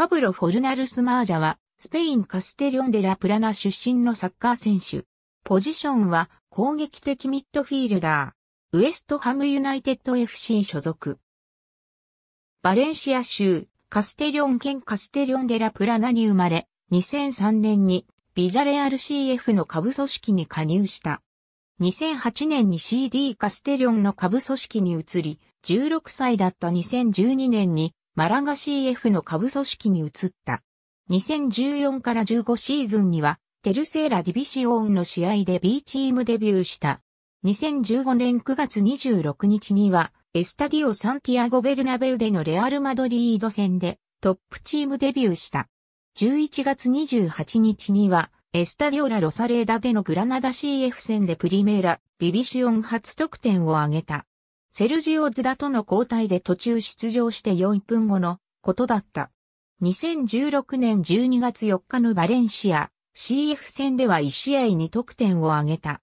パブロ・フォルナルス・マージャは、スペインカステリオン・デ・ラ・プラナ出身のサッカー選手。ポジションは攻撃的ミッドフィールダー。ウエストハム・ユナイテッド FC 所属。バレンシア州、カステリオン県カステリオン・デ・ラ・プラナに生まれ、2003年にビジャレアル CF の下部組織に加入した。2008年に CD カステリオンの下部組織に移り、16歳だった2012年にマラガ CF の下部組織に移った。2014から15シーズンには、テルセーラディビシオンの試合で B チームデビューした。2015年9月26日には、エスタディオ・サンティアゴ・ベルナベウでのレアル・マドリード戦でトップチームデビューした。11月28日には、エスタディオラ・ロサレーダでのグラナダ CF 戦でプリメーラ・ディビシオン初得点を挙げた。セルジオ・ドゥダとの交代で途中出場して4分後のことだった。2016年12月4日のバレンシア CF 戦では1試合に得点を挙げた。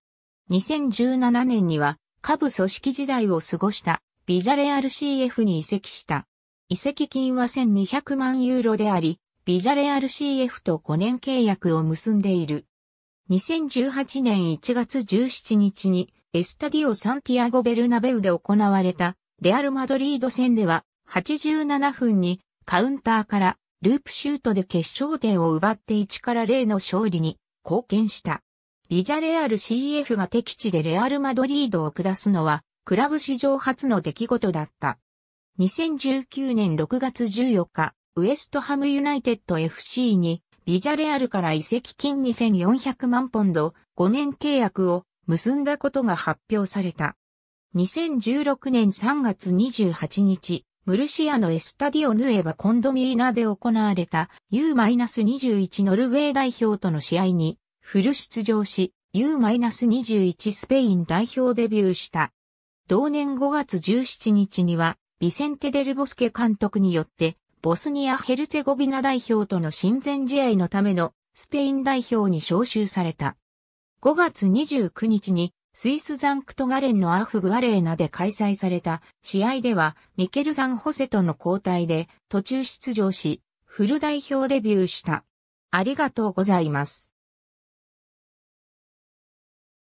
2017年には下部組織時代を過ごしたビジャレアル CF に移籍した。移籍金は1200万ユーロであり、ビジャレアル CF と5年契約を結んでいる。2018年1月17日にエスタディオ・サンティアゴ・ベルナベウで行われたレアル・マドリード戦では87分にカウンターからループシュートで決勝点を奪って1から0の勝利に貢献した。ビジャレアル CF が敵地でレアル・マドリードを下すのはクラブ史上初の出来事だった。2019年6月14日、ウエストハムユナイテッド FC にビジャレアルから移籍金2400万ポンド5年契約を結んだことが発表された。2016年3月28日、ムルシアのエスタディオヌエバコンドミーナで行われた U-21 ノルウェー代表との試合にフル出場し U-21 スペイン代表デビューした。同年5月17日にはビセンテ・デルボスケ監督によってボスニア・ヘルツェゴビナ代表との親善試合のためのスペイン代表に招集された。5月29日にスイスザンクトガレンのアフグアレーナで開催された試合ではミケルザン・ホセとの交代で途中出場しフル代表デビューした。ありがとうございます。